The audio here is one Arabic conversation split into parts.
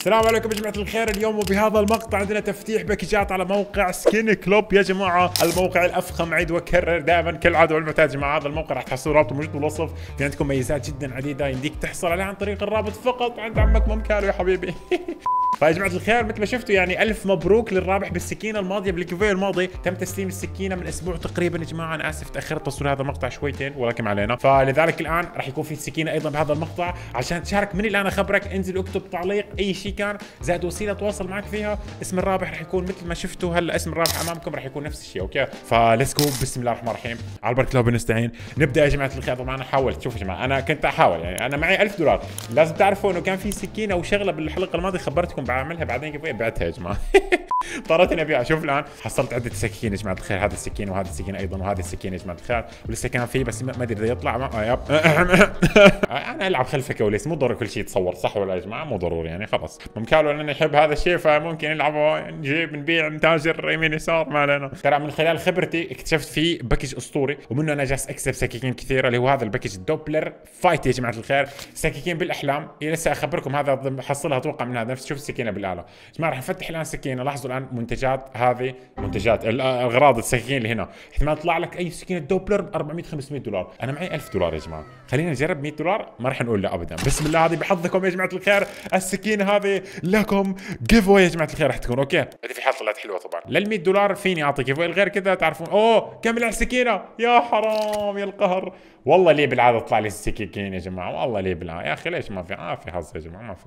السلام عليكم يا جماعه الخير اليوم وبهذا المقطع عندنا تفتيح باكجات على موقع سكين كلوب يا جماعه الموقع الافخم اعيد واكرر دائما كالعاده والمعتاد يا جماعه هذا الموقع راح تحصلوا رابطه موجود بالوصف في عندكم ميزات جدا عديده يمديك تحصل عليها عن طريق الرابط فقط عند عمك ممكن يا حبيبي فيا جماعه الخير مثل ما شفتوا يعني الف مبروك للرابح بالسكينه الماضيه بالكيفي الماضي تم تسليم السكينه من اسبوع تقريبا يا جماعه انا اسف تاخرت تصوير هذا المقطع شويتين ولكن علينا فلذلك الان راح يكون في سكينه ايضا بهذا المقطع عشان تشارك من الان اخبرك انزل اكتب تعليق اي شيء شيء كان زاد وسيله تواصل معك فيها اسم الرابح رح يكون مثل ما شفتوا هلا اسم الرابح امامكم رح يكون نفس الشيء اوكي فليتس جو بسم الله الرحمن الرحيم على بركه الله بنستعين نبدا يا جماعه الخير طبعا انا حاولت شوفوا يا جماعه انا كنت احاول يعني انا معي 1000 دولار لازم تعرفوا انه كان في سكينه وشغله بالحلقه الماضيه خبرتكم بعملها بعدين كيف إيه، بعتها يا جماعه اضطريت ابيع شوف الان حصلت عده سكين يا جماعه الخير هذا السكين وهذا السكين ايضا وهذا السكين يا جماعه الخير ولسه كان في بس ما ادري اذا يطلع ما... آه، انا العب خلف وليس مو ضروري كل شيء يتصور صح ولا يا جماعه مو ضروري يعني خلص ممكالو لانه يحب هذا الشيء فممكن نلعبه نجيب نبيع نتاجر يمين يسار ما علينا ترى من خلال خبرتي اكتشفت في باكج اسطوري ومنه انا جالس اكسب سكاكين كثيره اللي هو هذا الباكج الدوبلر فايت يا جماعه الخير سكاكين بالاحلام إيه لسه اخبركم هذا حصلها اتوقع من هذا نفس شوف السكينه بالاله جماعه راح نفتح الان سكينه لاحظوا الان منتجات هذه منتجات الاغراض آه، السكاكين اللي هنا احتمال يطلع لك اي سكينه دوبلر ب 400 500 دولار انا معي 1000 دولار يا جماعه خلينا نجرب 100 دولار ما راح نقول لا ابدا بسم الله هذه بحظكم يا جماعه الخير السكينه هذه هذه لكم جيف يا جماعه الخير راح تكون اوكي هذه في حال طلعت حلوه طبعا لل 100 دولار فيني اعطي جيف غير كذا تعرفون اوه كمل على السكينه يا حرام يا القهر والله ليه بالعاده تطلع لي السكينه يا جماعه والله ليه بالعاده يا اخي ليش ما في ما آه، في حظ يا جماعه ما في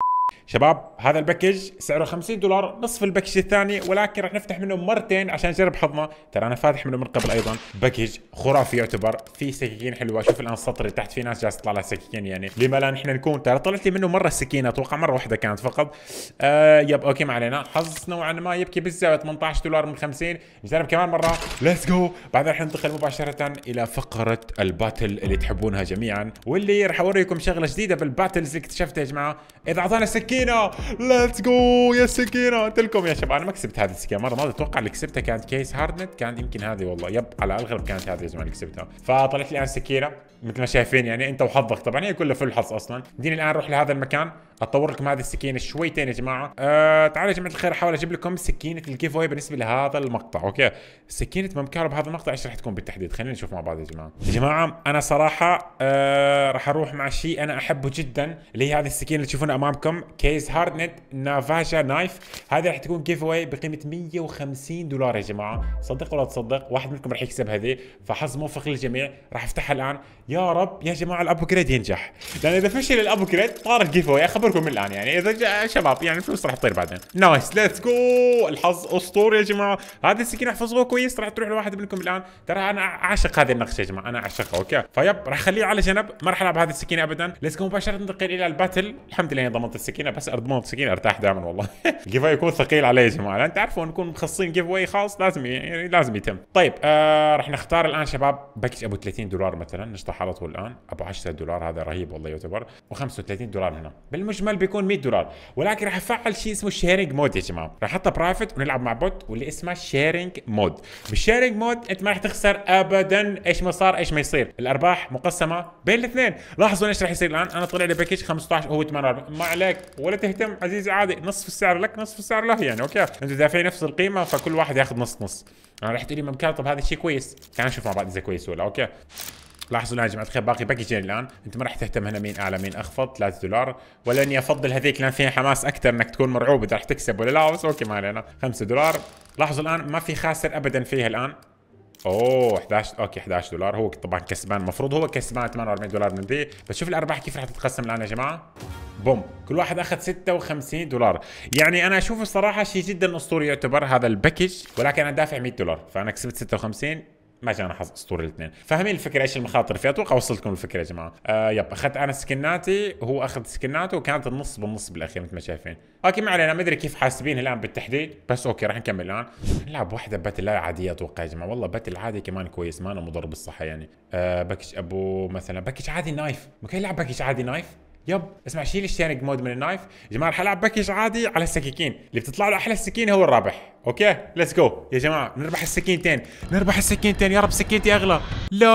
شباب هذا الباكج سعره 50 دولار نصف الباكج الثاني ولكن راح نفتح منه مرتين عشان نجرب حظنا ترى انا فاتح منه من قبل ايضا باكج خرافي يعتبر في سكاكين حلوه شوف الان السطر اللي تحت في ناس جالسه تطلع لها سكاكين يعني لما لا نحن نكون ترى طلعت لي منه مره السكينه اتوقع مره واحده كانت فقط آه يب اوكي ما علينا حظ نوعا ما يبكي بالزاويه 18 دولار من 50 نجرب كمان مره ليتس جو بعدين راح ننتقل مباشره الى فقره الباتل اللي تحبونها جميعا واللي راح اوريكم شغله جديده بالباتلز اللي اكتشفتها يا جماعه اذا اعطانا سكينة ليتس جو يا سكينه قلت لكم يا شباب انا ما كسبت هذه السكينه مره ما اتوقع اللي كسبتها كانت كيس هاردنت كانت يمكن هذه والله يب على الاغلب كانت هذه يا جماعه اللي كسبتها فطلعت لي الان سكينه مثل ما شايفين يعني انت وحظك طبعا هي كلها فل حظ اصلا ديني الان نروح لهذا المكان اطور لكم هذه السكينه شويتين يا جماعه أه تعالوا يا جماعه الخير احاول اجيب لكم سكينه الجيف واي بالنسبه لهذا المقطع اوكي سكينه ممكار بهذا المقطع ايش راح تكون بالتحديد خلينا نشوف مع بعض يا جماعه يا جماعه انا صراحه أه راح اروح مع شيء انا احبه جدا اللي هي هذه السكينه اللي تشوفونها امامكم كيس هاردنت نافاشا نايف هذه راح تكون جيف واي بقيمه 150 دولار يا جماعه صدق ولا تصدق واحد منكم راح يكسب هذه فحظ موفق للجميع راح افتحها الان يا رب يا جماعه الابجريد ينجح لان اذا فشل الابجريد طار الجيف واي اخبر من الان يعني اذا شباب يعني الفلوس راح تطير بعدين نايس ليتس جو الحظ اسطوري يا جماعه هذه السكينه حفظوها كويس راح تروح لواحد منكم الان ترى انا اعشق هذه النقشه يا جماعه انا اعشقها اوكي فيب راح اخليه على جنب ما راح العب هذه السكينه ابدا ليتس جو مباشره ننتقل الى الباتل الحمد لله اني ضمنت السكينه بس ضمنت السكينه ارتاح دائما والله الجيف يكون ثقيل علي يا جماعه لان تعرفوا نكون مخصصين جيف واي خاص لازم يعني لازم يتم طيب آه راح نختار الان شباب باكج ابو 30 دولار مثلا نشطح على طول الان ابو 10 دولار هذا رهيب والله يعتبر و35 دولار هنا بالمجمل المجمل بيكون 100 دولار ولكن راح افعل شيء اسمه شيرنج مود يا جماعه راح احطها برايفت ونلعب مع بوت واللي اسمه شيرنج مود بالشيرنج مود انت ما راح تخسر ابدا ايش ما صار ايش ما يصير الارباح مقسمه بين الاثنين لاحظوا ايش راح يصير الان انا طلع لي باكج 15 وهو 48 ما عليك ولا تهتم عزيزي عادي نصف السعر لك نصف السعر له يعني اوكي انت دافعين نفس القيمه فكل واحد ياخذ نص نص انا رحت لي ممكن طب هذا الشيء كويس تعال نشوف مع بعض اذا كويس ولا اوكي لاحظوا الان يا جماعه الخير باقي باكجين الان انت ما راح تهتم هنا مين اعلى مين اخفض 3 دولار ولا اني افضل هذيك لان فيها حماس اكثر انك تكون مرعوب اذا راح تكسب ولا لا بس اوكي ما علينا 5 دولار لاحظوا الان ما في خاسر ابدا فيها الان اوه 11 اوكي 11 دولار هو طبعا كسبان المفروض هو كسبان 48 دولار من ذي بس شوف الارباح كيف راح تتقسم الان يا جماعه بوم كل واحد اخذ 56 دولار يعني انا اشوف الصراحه شيء جدا اسطوري يعتبر هذا الباكج ولكن انا دافع 100 دولار فانا كسبت 56 ما كان حظ اسطوري الاثنين فاهمين الفكره ايش المخاطر فيها اتوقع وصلت لكم الفكره يا جماعه آه يب اخذت انا سكناتي وهو اخذ سكناته وكانت النص بالنص بالاخير مثل ما شايفين اوكي ما علينا ما ادري كيف حاسبين الان بالتحديد بس اوكي راح نكمل الان نلعب واحده باتل لا عاديه اتوقع يا جماعه والله باتل عادي كمان كويس ما انا مضر بالصحه يعني آه باكج ابو مثلا باكج عادي نايف ممكن يلعب باكج عادي نايف يب اسمع شيل الشينج مود من النايف يا جماعه رح العب باكج عادي على السكاكين اللي بتطلع له احلى السكين هو الرابح اوكي ليتس جو يا جماعه نربح السكينتين نربح السكينتين يا رب سكينتي اغلى لا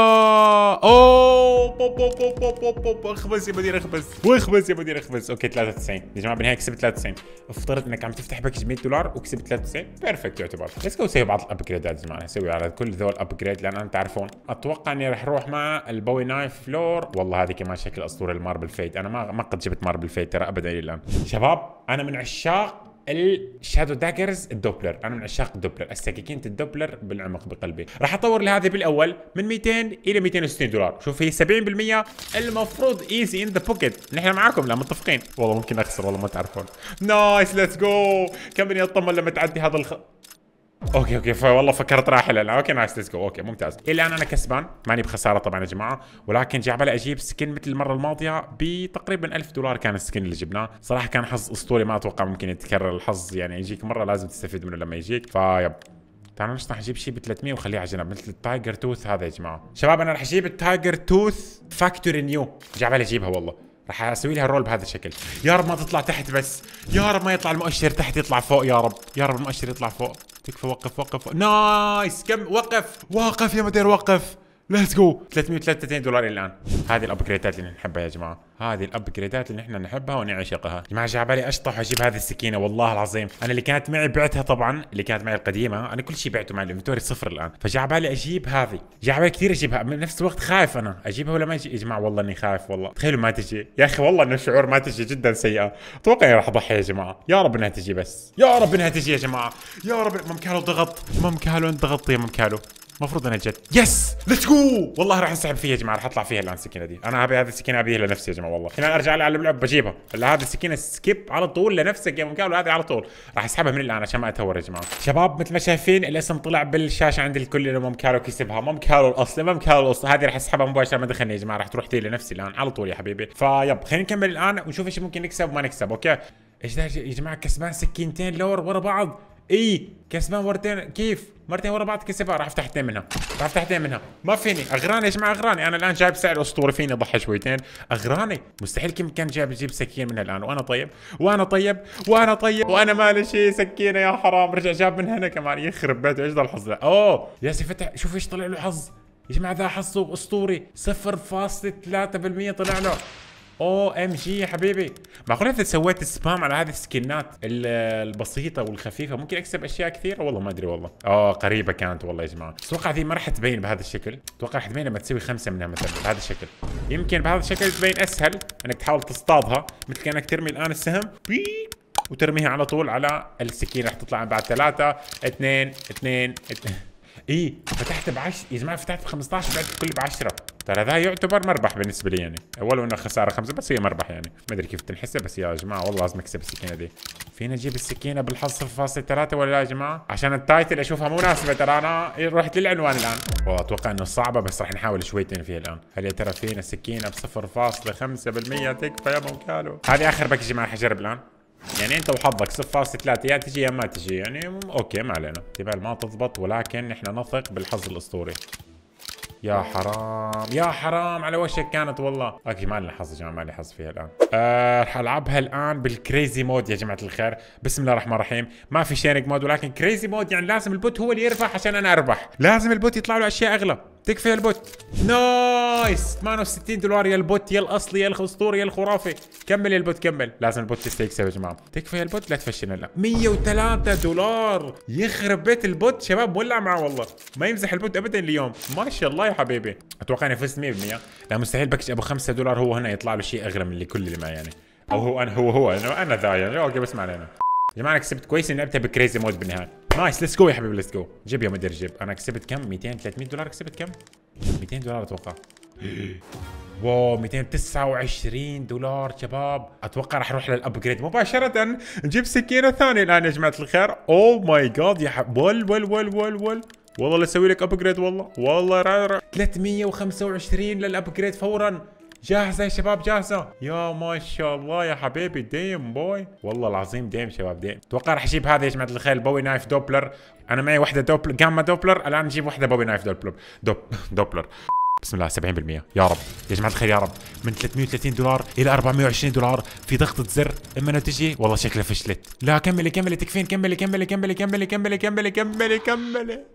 اوه بوب بوب بوب بوب بوب بوب اخبز يا مدير اخبز واخبز يا مدير اخبز اوكي 93 يا جماعه بالنهايه كسبت 93 افترض انك عم تفتح باكج 100 دولار وكسبت 93 بيرفكت يعتبر ليتس جو نسوي بعض الابجريدات يا جماعه نسوي على كل ذول ابجريد لان انتم تعرفون اتوقع اني رح اروح مع البوي نايف فلور والله هذه كمان شكل اسطوره الماربل فيد انا ما ما قد جبت ماربل فيتر ترى ابدا الى الان شباب انا من عشاق الشادو داجرز الدوبلر انا من عشاق الدوبلر السكاكين الدوبلر بالعمق بقلبي راح اطور لهذه بالاول من 200 الى 260 دولار شوف هي 70% المفروض ايزي ان ذا بوكيت نحن معاكم لا متفقين والله ممكن اخسر والله ما تعرفون نايس ليتس جو كم اني لما تعدي هذا الخط اوكي اوكي والله فكرت راح لها اوكي نايس ليتس جو اوكي ممتاز الان انا كسبان ماني بخساره طبعا يا جماعه ولكن جاي على اجيب سكن مثل المره الماضيه بتقريبا 1000 دولار كان السكن اللي جبناه صراحه كان حظ اسطوري ما اتوقع ممكن يتكرر الحظ يعني يجيك مره لازم تستفيد منه لما يجيك فيب تعال نشطح نجيب شيء ب 300 وخليه على جنب مثل التايجر توث هذا يا جماعه شباب انا راح اجيب التايجر توث فاكتوري نيو جاي على اجيبها والله راح اسوي لها رول بهذا الشكل يا رب ما تطلع تحت بس يا رب ما يطلع المؤشر تحت يطلع فوق يا رب يا رب المؤشر يطلع فوق تكفى وقف وقف نايس كم وقف وقف يا مدير وقف ليتس جو 333 دولار الان هذه الابجريدات اللي نحبها يا جماعه هذه الابجريدات اللي احنا نحبها ونعشقها يا جماعه جاب بالي اشطح واجيب هذه السكينه والله العظيم انا اللي كانت معي بعتها طبعا اللي كانت معي القديمه انا كل شيء بعته مع الانفنتوري صفر الان فجاب بالي اجيب هذه جاب بالي كثير اجيبها بنفس الوقت خايف انا اجيبها ولا ما اجي يا جماعه والله اني خايف والله تخيلوا ما تجي يا اخي والله انه شعور ما تجي جدا سيئه اتوقع اني راح اضحي يا جماعه يا رب انها تجي بس يا رب انها تجي يا جماعه يا رب ممكالو ضغط ممكالو انت ضغط يا ممكالو المفروض انا الجد يس ليتس جو والله راح انسحب فيها يا جماعه راح اطلع فيها الان السكينه دي انا ابي هذه السكينه ابيها لنفسي يا جماعه والله هنا ارجع لها على اللعب بجيبها لا هذه السكينه سكيب على طول لنفسك يا مكان هذه على طول راح اسحبها من الان عشان ما اتهور يا جماعه شباب مثل ما شايفين الاسم طلع بالشاشه عند الكل انه مام كارو كسبها مام كارو الاصلي مام كارو الاصلي هذه راح اسحبها مباشره ما دخلني يا جماعه راح تروح تي لنفسي الان على طول يا حبيبي فيب خلينا نكمل الان ونشوف ايش ممكن نكسب وما نكسب اوكي ايش ده يا جماعه كسبان سكينتين لور ورا بعض اي كسبان مرتين كيف مرتين ورا بعض كسبها راح افتح اثنين منها راح افتح اثنين منها ما فيني اغراني يا جماعه اغراني انا الان جايب سعر اسطوري فيني اضحي شويتين اغراني مستحيل كم كان جايب اجيب سكين منها الان وانا طيب وانا طيب وانا طيب وانا مالي شيء سكينه يا حرام رجع جاب من هنا كمان يخرب بيته ايش ذا الحظ اوه يا سي فتح شوف ايش طلع له حظ يا جماعه ذا حظه اسطوري 0.3% طلع له او ام جي يا حبيبي معقول اذا سويت سبام على هذه السكنات البسيطه والخفيفه ممكن اكسب اشياء كثيره والله ما ادري والله اه قريبه كانت والله يا جماعه اتوقع ذي ما راح تبين بهذا الشكل اتوقع راح تبين لما تسوي خمسه منها مثلا بهذا الشكل يمكن بهذا الشكل تبين اسهل انك تحاول تصطادها مثل كانك ترمي الان السهم بيب وترميها على طول على السكين راح تطلع بعد ثلاثة اثنين اثنين, اثنين. ايه فتحت ب 10 يا جماعه فتحت ب 15 بعت الكل ب 10 ترى ذا يعتبر مربح بالنسبه لي يعني ولو انه خساره خمسه بس هي مربح يعني ما ادري كيف تنحسب بس يا جماعه والله لازم اكسب السكينه دي فينا نجيب السكينه بالحظ 0.3 ولا لا يا جماعه عشان التايتل اشوفها مناسبه ترى انا إيه، رحت للعنوان الان والله اتوقع انه صعبه بس راح نحاول شويتين فيها الان هل يا ترى فينا سكينه ب 0.5% تكفى يا ابو كالو هذه اخر باكج يا جماعه حجرب الان يعني انت وحظك 0.3 يا تجي يا ما تجي يعني اوكي ما علينا تبال ما تضبط ولكن نحن نثق بالحظ الاسطوري يا حرام يا حرام على وشك كانت والله اوكي ما لنا حظ يا جماعه ما لي حظ فيها الان أه رح العبها الان بالكريزي مود يا جماعه الخير بسم الله الرحمن الرحيم ما في شيرنج مود ولكن كريزي مود يعني لازم البوت هو اللي يربح عشان انا اربح لازم البوت يطلع له اشياء اغلى تكفي البوت نايس 68 دولار يا البوت يا الاصلي يا الاسطوري يا الخرافي كمل يا البوت كمل لازم البوت يستيكسب يا جماعه تكفى يا البوت لا تفشلنا لا 103 دولار يخرب بيت البوت شباب ولع معاه والله ما يمزح البوت ابدا اليوم ما شاء الله يا حبيبي اتوقع اني فزت 100% لا مستحيل باكج ابو 5 دولار هو هنا يطلع له شيء اغلى من اللي كل اللي معي يعني او هو انا هو هو انا انا ذا يعني اوكي بس ما علينا يا جماعه انا كسبت كويس اني ابدا بكريزي مود بالنهايه نايس ليتس جو يا حبيبي ليتس جو جيب يا مدير جيب انا كسبت كم 200 300 دولار كسبت كم 200 دولار اتوقع واو 229 دولار شباب اتوقع راح اروح للابجريد مباشره نجيب سكينه ثانيه الان يا جماعه الخير او ماي جاد يا حب ول ول ول ول ول والله اسوي لك ابجريد والله والله رع رع 325 للابجريد فورا جاهزه يا شباب جاهزه يا ما شاء الله يا حبيبي ديم بوي والله العظيم ديم شباب ديم اتوقع راح اجيب هذا يا جماعه الخير بوي نايف دوبلر انا معي واحده دوبلر جاما دوبلر الان نجيب واحده بوي نايف دوبلر دوب دوبلر بسم الله 70% يا رب يا جماعه الخير يا رب من 330 دولار الى 420 دولار في ضغطه زر اما تجي والله شكلها فشلت لا كملي كملي تكفين كملي كملي كملي كملي كملي كملي كملي كملي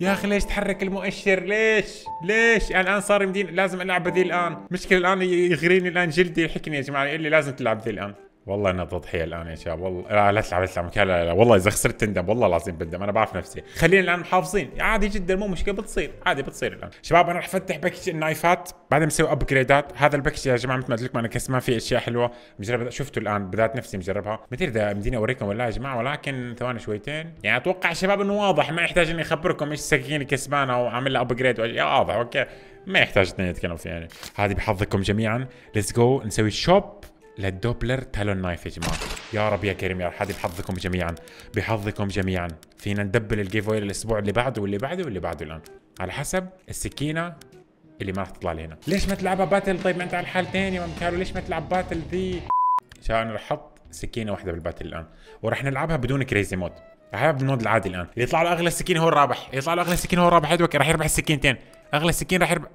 يا اخي ليش تحرك المؤشر ليش ليش يعني الان صار يمديني لازم العب بذي الان مشكله الان يغريني الان جلدي يحكني يا جماعه يقول لي لازم تلعب ذي الان والله انا تضحيه الان يا شباب والله لا لا تلعب لا تلعب لا لا, والله اذا خسرت تندم والله العظيم بندم انا بعرف نفسي خلينا الان محافظين عادي جدا مو مشكله بتصير عادي بتصير الان شباب انا راح افتح باكج النايفات بعدين مسوي ابجريدات هذا الباكج يا جماعه مثل ما قلت لكم انا كسمان فيه اشياء حلوه مجرب شفته الان بذات نفسي مجربها ما ادري اذا مديني اوريكم ولا يا جماعه ولكن ثواني شويتين يعني اتوقع شباب انه واضح ما يحتاج اني اخبركم ايش السكاكين كسبانه وعامل لها ابجريد واضح اوكي ما يحتاج اني اتكلم فيه يعني هذه بحظكم جميعا ليتس جو نسوي شوب للدوبلر تالون نايف يا جماعه يا رب يا كريم يا حادي بحظكم جميعا بحظكم جميعا فينا ندبل الجيف الاسبوع اللي بعده واللي بعده واللي بعده الان على حسب السكينه اللي ما راح تطلع لي هنا ليش ما تلعبها باتل طيب ما انت على الحال ثاني مكارو ليش ما تلعب باتل ذي عشان انا احط سكينه واحده بالباتل الان وراح نلعبها بدون كريزي مود راح نلعب بالمود العادي الان اللي يطلع له اغلى سكينه هو الرابح اللي يطلع له اغلى سكينه هو الرابح هذوك راح يربح السكينتين اغلى سكين راح يربح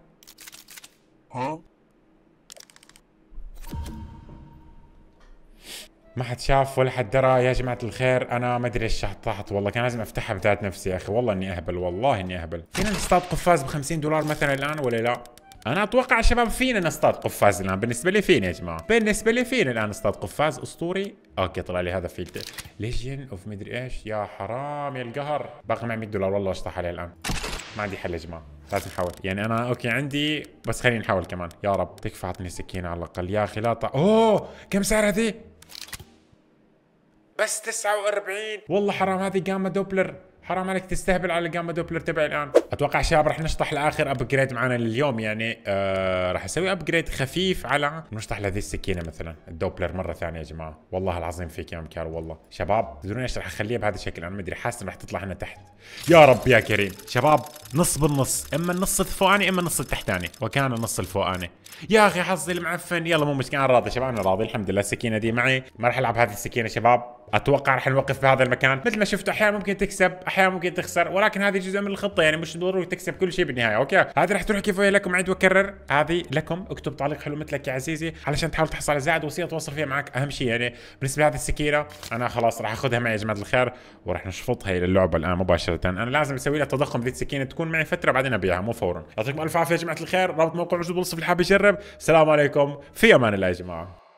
ما حد شاف ولا حد درى يا جماعه الخير انا ما ادري ايش شطحت والله كان لازم افتحها بذات نفسي يا اخي والله اني اهبل والله اني اهبل فينا نصطاد قفاز ب 50 دولار مثلا الان ولا لا انا اتوقع شباب فينا نصطاد قفاز الان بالنسبه لي فينا يا جماعه بالنسبه لي فينا الان نصطاد قفاز اسطوري اوكي طلع لي هذا فيلد ليجن اوف مدري ايش يا حرام يا القهر باقي معي 100 دولار والله اشطح عليه الان ما عندي حل يا جماعه لازم احاول يعني انا اوكي عندي بس خليني نحاول كمان يا رب تكفى اعطني سكينه على الاقل يا اخي لا اوه كم سعرها ذي بس 49 والله حرام هذه جاما دوبلر حرام عليك تستهبل على الجاما دوبلر تبعي الان اتوقع شباب راح نشطح لاخر ابجريد معنا لليوم يعني آه راح اسوي ابجريد خفيف على نشطح لهذه السكينه مثلا الدوبلر مره ثانيه يا جماعه والله العظيم فيك يا مكار والله شباب تدرون ايش راح اخليها بهذا الشكل انا ما ادري حاسس راح تطلع هنا تحت يا رب يا كريم شباب نص بالنص اما النص الفوقاني اما النص التحتاني وكان النص الفوقاني يا اخي حظي المعفن يلا مو مشكله انا راضي شباب انا راضي الحمد لله السكينه دي معي ما راح العب هذه السكينه شباب اتوقع رح نوقف بهذا المكان مثل ما شفتوا احيانا ممكن تكسب احيانا ممكن تخسر ولكن هذه جزء من الخطه يعني مش ضروري تكسب كل شيء بالنهايه اوكي هذه رح تروح كيف لكم عيد واكرر هذه لكم اكتب تعليق حلو مثلك يا عزيزي علشان تحاول تحصل على زائد وصيه توصل فيها معك اهم شيء يعني بالنسبه لهذه السكينه انا خلاص راح اخذها معي يا جماعه الخير وراح نشفطها الى اللعبه الان مباشره انا لازم اسوي لها تضخم ذي السكينه تكون معي فتره بعدين ابيعها مو فورا يعطيكم الف عافيه يا جماعه الخير رابط موقع موجود بالوصف اللي حاب يجرب السلام عليكم في امان الله يا جماعه